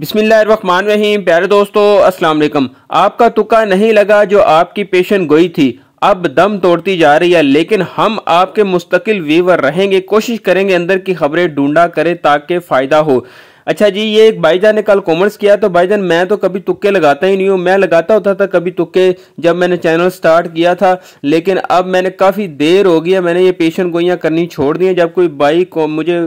बिस्मिल्लाम प्यारे दोस्तों अस्सलाम वालेकुम आपका तुका नहीं लगा जो आपकी पेशन गोई थी अब दम तोड़ती जा रही है लेकिन हम आपके मुस्तकिल वीवर रहेंगे कोशिश करेंगे अंदर की खबरें ढूंढा करें ताकि फ़ायदा हो अच्छा जी ये एक भाईजान ने कल कॉमर्स किया तो भाईजान मैं तो कभी तुक्के लगाता ही नहीं हूँ मैं लगाता होता था कभी तुक्के जब मैंने चैनल स्टार्ट किया था लेकिन अब मैंने काफ़ी देर हो गई है मैंने ये पेशन गोइयाँ करनी छोड़ दी हैं जब कोई भाई को मुझे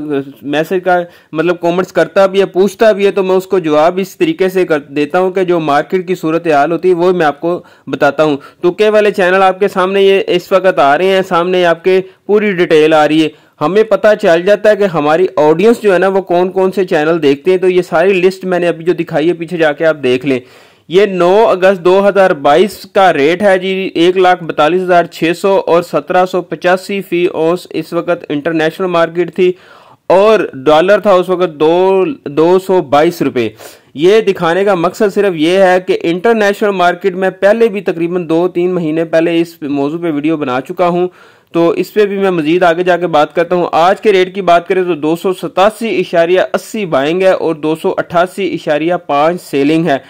मैसेज का मतलब कॉमर्स करता भी है पूछता भी है तो मैं उसको जवाब इस तरीके से कर देता हूँ कि जो मार्केट की सूरत हाल होती है वो मैं आपको बताता हूँ तुक्के वाले चैनल आपके सामने ये इस वक्त आ रहे हैं सामने आपके पूरी डिटेल आ रही है हमें पता चल जाता है कि हमारी ऑडियंस जो है ना वो कौन कौन से चैनल देखते हैं तो ये सारी लिस्ट मैंने अभी जो दिखाई है पीछे जाके आप देख लें ये 9 अगस्त 2022 का रेट है जी एक लाख बतालीस हज़ार छः सौ और सत्रह सौ पचासी फी ओस इस वक्त इंटरनेशनल मार्केट थी और डॉलर था उस वक्त दो दो सौ बाईस रुपये ये दिखाने का मकसद सिर्फ ये है कि इंटरनेशनल मार्केट में पहले भी तकरीबन दो तीन महीने पहले इस मौजू पे वीडियो बना चुका हूँ तो इस पर भी मैं मजीद आगे जाके बात करता हूँ आज के रेट की बात करें तो दो सौ सतासी इशारिया अस्सी बाइंग है और दो सौ अट्ठासी इशारिया पाँच सेलिंग है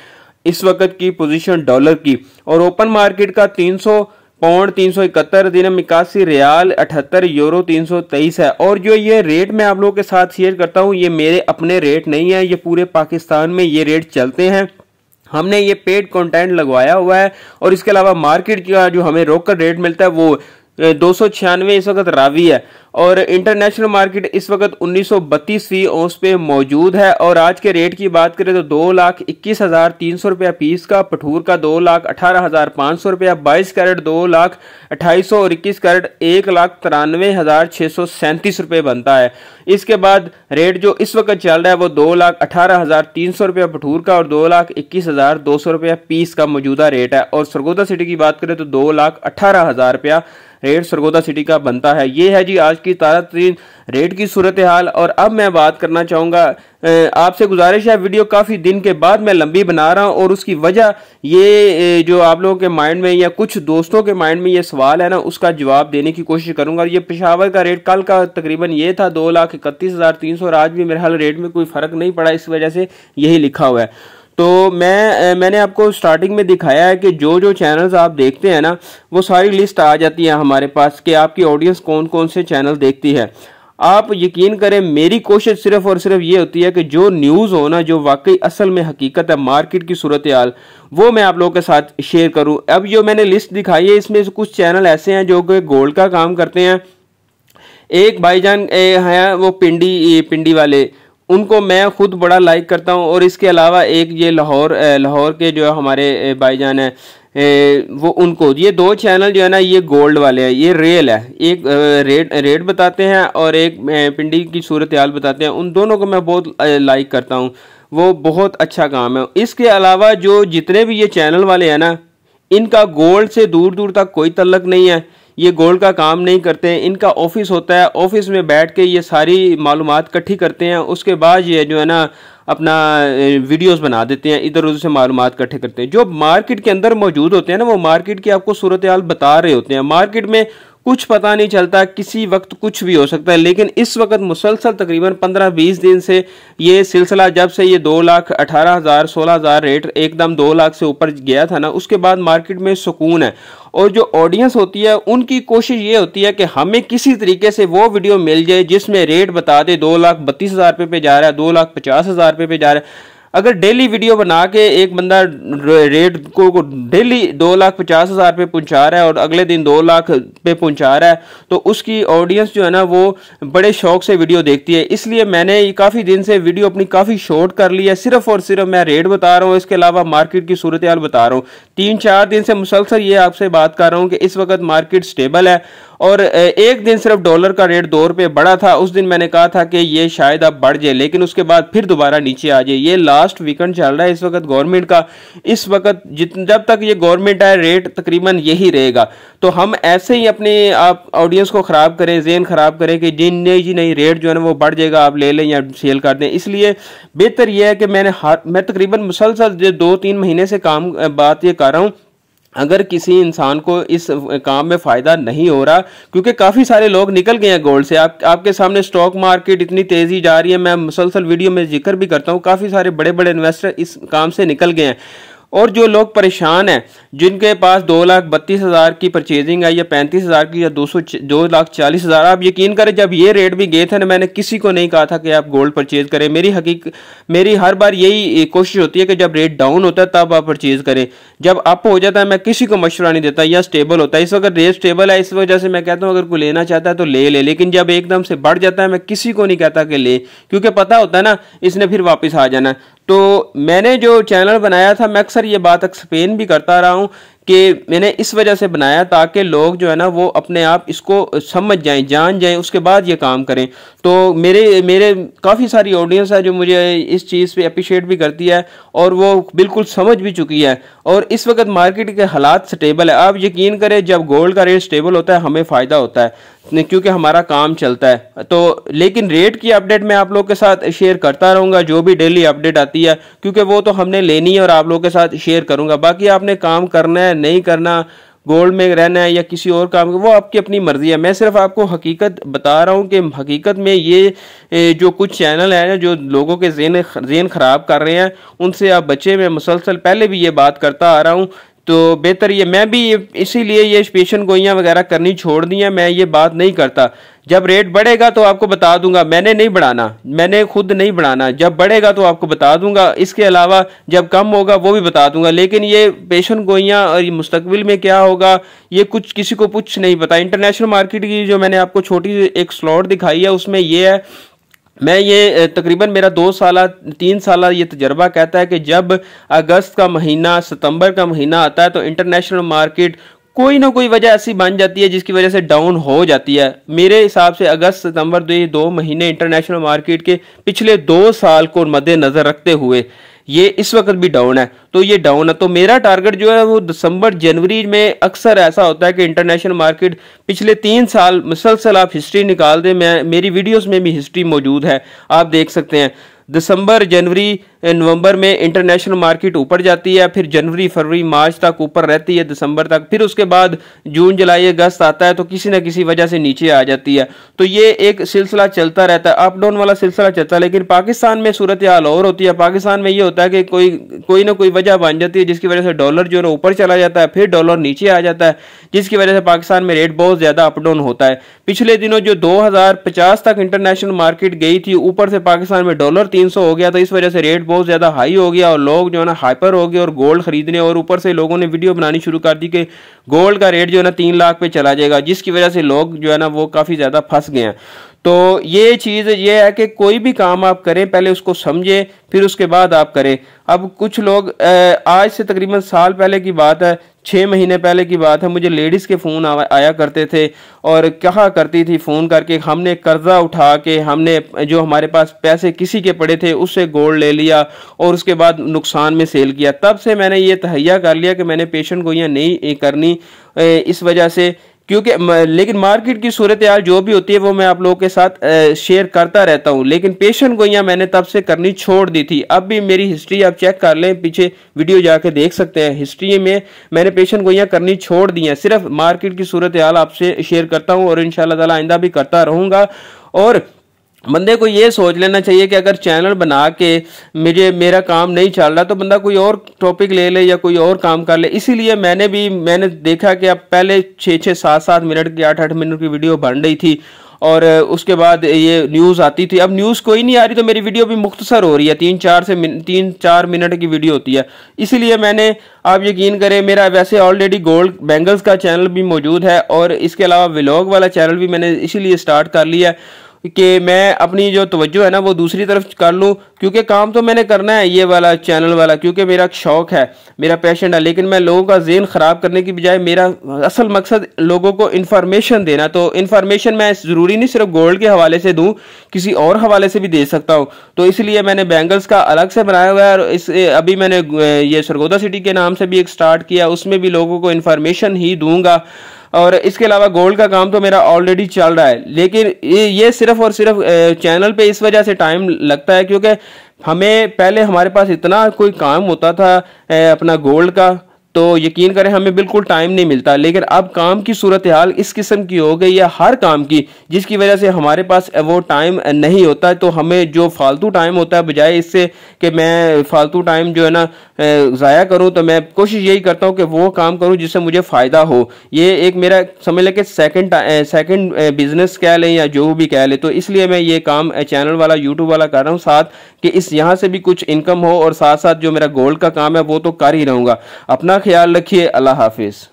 इस वक्त की पोजिशन डॉलर की और ओपन मार्केट का तीन सौ पौंड तीन सौ इकहत्तर दिनम इक्यासी रियाल अठहत्तर यूरो तीन सौ तेईस है और जो ये रेट मैं आप लोगों के साथ शेयर करता हूँ ये मेरे अपने रेट नहीं है ये पूरे पाकिस्तान में ये रेट चलते हैं हमने ये पेड कंटेंट लगवाया हुआ है और इसके अलावा मार्केट का जो हमें रोकर रेट मिलता है वो दो सौ छियानवे इस वक्त रावी है और इंटरनेशनल मार्केट इस वक्त उन्नीस सौ बत्तीस औंस पे मौजूद है और आज के रेट की बात करें तो दो लाख इक्कीस हज़ार तीन सौ रुपया पीस का पठूर का दो लाख अठारह हज़ार पाँच सौ रुपया बाईस कैरेट दो लाख अट्ठाईस सौ और इक्कीस कैरेट एक लाख तिरानवे हज़ार छः सौ सैंतीस रुपये बनता है इसके बाद रेट जो इस वक्त चल रहा है वो दो लाख अठारह हज़ार तीन सौ रुपया पठूर का और दो लाख इक्कीस हज़ार दो सौ रुपया पीस का मौजूदा रेट है और सरगोदा सिटी की बात करें तो दो लाख अठारह हज़ार रुपया रेट सरगोदा सिटी का बनता है ये है जी आज की तारा तरीन रेट की सूरत हाल और अब मैं बात करना चाहूँगा आपसे गुजारिश है वीडियो काफ़ी दिन के बाद मैं लंबी बना रहा हूँ और उसकी वजह ये जो आप लोगों के माइंड में या कुछ दोस्तों के माइंड में ये सवाल है ना उसका जवाब देने की कोशिश करूँगा और ये पेशावर का रेट कल का तकरीबन ये था दो लाख इकतीस हज़ार तीन सौ और आज भी मेरे हाल रेट में कोई फ़र्क नहीं पड़ा इस वजह से यही लिखा हुआ है तो मैं मैंने आपको स्टार्टिंग में दिखाया है कि जो जो चैनल्स आप देखते हैं ना वो सारी लिस्ट आ जाती है हमारे पास कि आपकी ऑडियंस कौन कौन से चैनल देखती है आप यकीन करें मेरी कोशिश सिर्फ और सिर्फ ये होती है कि जो न्यूज़ हो ना जो वाकई असल में हकीकत है मार्केट की सूरत हाल वो मैं आप लोगों के साथ शेयर करूँ अब जो मैंने लिस्ट दिखाई है इसमें कुछ चैनल ऐसे हैं जो कि गोल्ड का काम करते हैं एक भाईजान हैं वो पिंडी पिंडी वाले उनको मैं ख़ुद बड़ा लाइक करता हूँ और इसके अलावा एक ये लाहौर लाहौर के जो हमारे भाईजान हैं ए, वो उनको ये दो चैनल जो है ना ये गोल्ड वाले हैं ये रेल है एक रेट रेट बताते हैं और एक पिंडी की सूरत हाल बताते हैं उन दोनों को मैं बहुत लाइक करता हूँ वो बहुत अच्छा काम है इसके अलावा जो जितने भी ये चैनल वाले हैं ना इनका गोल्ड से दूर दूर तक कोई तल्लक नहीं है ये गोल्ड का काम नहीं करते हैं इनका ऑफिस होता है ऑफिस में बैठ के ये सारी मालूम इकट्ठी करते हैं उसके बाद ये जो है ना अपना वीडियोस बना देते हैं इधर उधर से मालूम इकट्ठे करते हैं जो मार्केट के अंदर मौजूद होते हैं ना वो मार्केट की आपको सूरत हाल बता रहे होते हैं मार्केट में कुछ पता नहीं चलता किसी वक्त कुछ भी हो सकता है लेकिन इस वक्त मुसलसल तकरीबन 15-20 दिन से ये सिलसिला जब से ये दो लाख अठारह हज़ार सोलह हज़ार रेट एकदम दो लाख से ऊपर गया था ना उसके बाद मार्केट में सुकून है और जो ऑडियंस होती है उनकी कोशिश ये होती है कि हमें किसी तरीके से वो वीडियो मिल जाए जिसमें रेट बता दे दो लाख बत्तीस हज़ार रुपये पे जा रहा है दो लाख पचास हज़ार रुपये पे जा रहा है अगर डेली वीडियो बना के एक बंदा रेट को, डेली दो लाख पचास हज़ार पे पहुंचा रहा है और अगले दिन दो लाख पे पहुंचा रहा है तो उसकी ऑडियंस जो है ना वो बड़े शौक से वीडियो देखती है इसलिए मैंने काफ़ी दिन से वीडियो अपनी काफ़ी शॉर्ट कर ली है सिर्फ और सिर्फ मैं रेट बता रहा हूँ इसके अलावा मार्केट की सूरत हाल बता रहा हूँ तीन चार दिन से मुसलसल ये आपसे बात कर रहा हूँ कि इस वक्त मार्केट स्टेबल है और एक दिन सिर्फ डॉलर का रेट दो रुपये बढ़ा था उस दिन मैंने कहा था कि ये शायद अब बढ़ जाए लेकिन उसके बाद फिर दोबारा नीचे आ जाए ये लास्ट वीकेंड चल रहा है इस वक्त गवर्नमेंट का इस वक्त जित जब तक ये गवर्नमेंट आए रेट तकरीबन यही रहेगा तो हम ऐसे ही अपने आप ऑडियंस को ख़राब करें जेन ख़राब करें कि जिन नहीं जी नहीं रेट जो है ना वो बढ़ जाएगा आप ले लें या सेल कर दें इसलिए बेहतर यह है कि मैंने हर मैं तकरीबन मुसलसल दो तीन महीने से काम बात ये कर रहा हूँ अगर किसी इंसान को इस काम में फ़ायदा नहीं हो रहा क्योंकि काफ़ी सारे लोग निकल गए हैं गोल्ड से आप आपके सामने स्टॉक मार्केट इतनी तेज़ी जा रही है मैं मुसलसल वीडियो में जिक्र भी करता हूँ काफ़ी सारे बड़े बड़े इन्वेस्टर इस काम से निकल गए हैं और जो लोग परेशान हैं जिनके पास दो लाख बत्तीस हज़ार की परचेजिंग है या पैंतीस हज़ार की या दो सौ दो लाख चालीस हज़ार आप यकीन करें जब ये रेट भी गए थे ना मैंने किसी को नहीं कहा था कि आप गोल्ड परचेज़ करें मेरी हकीक मेरी हर बार यही कोशिश होती है कि जब रेट डाउन होता है तब आप परचेज़ करें जब अप हो जाता है मैं किसी को मशवरा नहीं देता या स्टेबल होता है इस वक्त रेट स्टेबल है इस वजह से मैं कहता हूँ अगर कोई लेना चाहता है तो ले ले लेकिन जब एकदम से बढ़ जाता है मैं किसी को नहीं कहता कि ले क्योंकि पता होता है ना इसने फिर वापस आ जाना तो मैंने जो चैनल बनाया था मैं अक्सर ये बात एक्सप्लेन भी करता रहा हूँ कि मैंने इस वजह से बनाया ताकि लोग जो है ना वो अपने आप इसको समझ जाएं जान जाएं उसके बाद ये काम करें तो मेरे मेरे काफ़ी सारी ऑडियंस है जो मुझे इस चीज़ पे अप्रिशिएट भी करती है और वो बिल्कुल समझ भी चुकी है और इस वक्त मार्केट के हालात स्टेबल है आप यकीन करें जब गोल्ड का रेट स्टेबल होता है हमें फ़ायदा होता है क्योंकि हमारा काम चलता है तो लेकिन रेट की अपडेट मैं आप लोग के साथ शेयर करता रहूँगा जो भी डेली अपडेट आती है क्योंकि वो तो हमने लेनी है और आप लोग के साथ शेयर करूँगा बाकी आपने काम करना है है नहीं करना गोल्ड में रहना है या किसी और काम वो आपकी अपनी मर्ज़ी है मैं सिर्फ आपको हकीकत बता रहा हूँ कि हकीकत में ये जो कुछ चैनल हैं जो लोगों के जेन जेन ख़राब कर रहे हैं उनसे आप बचे मैं मुसलसल पहले भी ये बात करता आ रहा हूँ तो बेहतर ये मैं भी इसीलिए ये पेशन गोइयाँ वगैरह करनी छोड़ दी हैं मैं ये बात नहीं करता जब रेट बढ़ेगा तो आपको बता दूंगा मैंने नहीं बढ़ाना मैंने खुद नहीं बढ़ाना जब बढ़ेगा तो आपको बता दूंगा इसके अलावा जब कम होगा वो भी बता दूंगा लेकिन ये पेशन गोइयाँ और ये मुस्तबिल में क्या होगा ये कुछ किसी को कुछ नहीं पता इंटरनेशनल मार्केट की जो मैंने आपको छोटी एक स्लॉट दिखाई है उसमें यह है मैं ये तकरीबन मेरा दो साल तीन साल ये तजर्बा कहता है कि जब अगस्त का महीना सितंबर का महीना आता है तो इंटरनेशनल मार्केट कोई ना कोई वजह ऐसी बन जाती है जिसकी वजह से डाउन हो जाती है मेरे हिसाब से अगस्त सितंबर दो महीने इंटरनेशनल मार्केट के पिछले दो साल को मद्देनज़र रखते हुए ये इस वक्त भी डाउन है तो ये डाउन है तो मेरा टारगेट जो है वो दिसंबर जनवरी में अक्सर ऐसा होता है कि इंटरनेशनल मार्केट पिछले तीन साल मुसलसल आप हिस्ट्री निकाल दें मैं मेरी वीडियोस में भी हिस्ट्री मौजूद है आप देख सकते हैं दिसंबर जनवरी नवंबर में इंटरनेशनल मार्केट ऊपर जाती है फिर जनवरी फरवरी मार्च तक ऊपर रहती है दिसंबर तक फिर उसके बाद जून जुलाई अगस्त आता है तो किसी न किसी वजह से नीचे आ जाती है तो ये एक सिलसिला चलता रहता है अप डाउन वाला सिलसिला चलता है लेकिन पाकिस्तान में सूरत हाल और होती है पाकिस्तान में ये होता है कि कोई कोई ना कोई वजह बन जाती है जिसकी वजह से डॉलर जो है ऊपर चला जाता है फिर डॉलर नीचे आ जाता है जिसकी वजह से पाकिस्तान में रेट बहुत ज़्यादा अप डाउन होता है पिछले दिनों जो दो तक इंटरनेशनल मार्केट गई थी ऊपर से पाकिस्तान में डॉलर तीन हो गया तो इस वजह से रेट बहुत ज़्यादा हाई हो गया और लोग जो है ना हाइपर हो गए और गोल्ड खरीदने और ऊपर से लोगों ने वीडियो बनानी शुरू कर दी कि गोल्ड का रेट जो है ना तीन लाख पे चला जाएगा जिसकी वजह से लोग जो है ना वो काफ़ी ज़्यादा फंस गए हैं तो ये चीज़ ये है कि कोई भी काम आप करें पहले उसको समझें फिर उसके बाद आप करें अब कुछ लोग आज से तकरीबन साल पहले की बात है छः महीने पहले की बात है मुझे लेडीज़ के फ़ोन आया करते थे और कहा करती थी फ़ोन करके हमने कर्ज़ा उठा के हमने जो हमारे पास पैसे किसी के पड़े थे उससे गोल्ड ले लिया और उसके बाद नुकसान में सेल किया तब से मैंने ये तहैया कर लिया कि मैंने पेशेंट गोइयाँ नहीं करनी इस वजह से क्योंकि लेकिन मार्केट की सूरत हाल जो भी होती है वो मैं आप लोगों के साथ शेयर करता रहता हूँ लेकिन पेशन गोइयाँ मैंने तब से करनी छोड़ दी थी अब भी मेरी हिस्ट्री आप चेक कर लें पीछे वीडियो जाके देख सकते हैं हिस्ट्री में मैंने पेशन गोइयाँ करनी छोड़ दी हैं सिर्फ मार्केट की सूरत हाल आपसे शेयर करता हूँ और इन शाला आइंदा भी करता रहूँगा और बंदे को ये सोच लेना चाहिए कि अगर चैनल बना के मुझे मेरा काम नहीं चल रहा तो बंदा कोई और टॉपिक ले ले या कोई और काम कर ले इसीलिए मैंने भी मैंने देखा कि अब पहले छः छः सात सात मिनट की आठ आठ मिनट की वीडियो बन रही थी और उसके बाद ये न्यूज़ आती थी अब न्यूज़ कोई नहीं आ रही तो मेरी वीडियो भी मुख्तसर हो रही है तीन चार से तीन चार मिनट की वीडियो होती है इसीलिए मैंने आप यकीन करें मेरा वैसे ऑलरेडी गोल्ड बैंगल्स का चैनल भी मौजूद है और इसके अलावा व्लॉग वाला चैनल भी मैंने इसीलिए स्टार्ट कर लिया है कि मैं अपनी जो तवज्जो है ना वो दूसरी तरफ कर लूँ क्योंकि काम तो मैंने करना है ये वाला चैनल वाला क्योंकि मेरा शौक़ है मेरा पैशन है लेकिन मैं लोगों का जेन ख़राब करने की बजाय मेरा असल मकसद लोगों को इन्फॉर्मेशन देना तो इन्फॉर्मेशन मैं ज़रूरी नहीं सिर्फ गोल्ड के हवाले से दूँ किसी और हवाले से भी दे सकता हूँ तो इसलिए मैंने बैंगल्स का अलग से बनाया हुआ है और इस अभी मैंने ये सरगोदा सिटी के नाम से भी एक स्टार्ट किया उसमें भी लोगों को इन्फॉर्मेशन ही दूँगा और इसके अलावा गोल्ड का काम तो मेरा ऑलरेडी चल रहा है लेकिन ये सिर्फ और सिर्फ चैनल पे इस वजह से टाइम लगता है क्योंकि हमें पहले हमारे पास इतना कोई काम होता था अपना गोल्ड का तो यकीन करें हमें बिल्कुल टाइम नहीं मिलता लेकिन अब काम की सूरत हाल इस किस्म की हो गई है हर काम की जिसकी वजह से हमारे पास वो टाइम नहीं होता तो हमें जो फालतू टाइम होता है बजाय इससे कि मैं फालतू टाइम जो है ना ज़ाया करूं तो मैं कोशिश यही करता हूं कि वो काम करूं जिससे मुझे फ़ायदा हो ये एक मेरा समझ लें कि सेकेंड सेकेंड बिज़नेस कह लें या जो भी कह लें तो इसलिए मैं ये काम चैनल वाला यूट्यूब वाला कर रहा हूँ साथ कि इस यहाँ से भी कुछ इनकम हो और साथ साथ जो मेरा गोल्ड का काम है वो तो कर ही रहूँगा अपना ख्याल रखिए अल्लाह हाफिज़